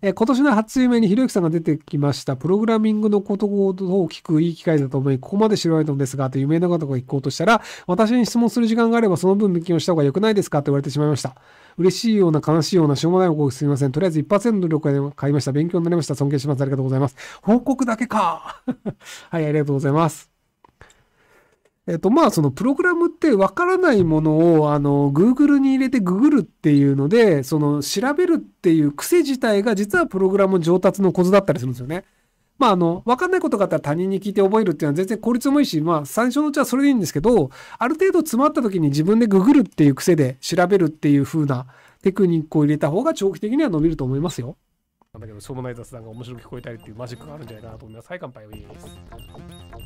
えー、今年の初夢にひろゆきさんが出てきました。プログラミングのことを聞くいい機会だと思い、ここまで知られたのですが、と夢の方が聞こうとしたら、私に質問する時間があればその分勉強した方が良くないですかと言われてしまいました。嬉しいような悲しいようなしょうもない報告すみません。とりあえず一発了の力で買いました。勉強になりました。尊敬します。ありがとうございます。報告だけか。はい、ありがとうございます。えっと、まあ、そのプログラムってわからないものを、あの、Google に入れてググるっていうので、その、調べるっていう癖自体が実はプログラム上達のコツだったりするんですよね。まあ、あの、わかんないことがあったら他人に聞いて覚えるっていうのは全然効率もいいし、まあ、最初のうちはそれでいいんですけど、ある程度詰まった時に自分でググるっていう癖で調べるっていう風なテクニックを入れた方が長期的には伸びると思いますよ。なんだけど、しょうもない雑談が面白く聞こえたりっていうマジックがあるんじゃないかなと思います。はい、乾杯です。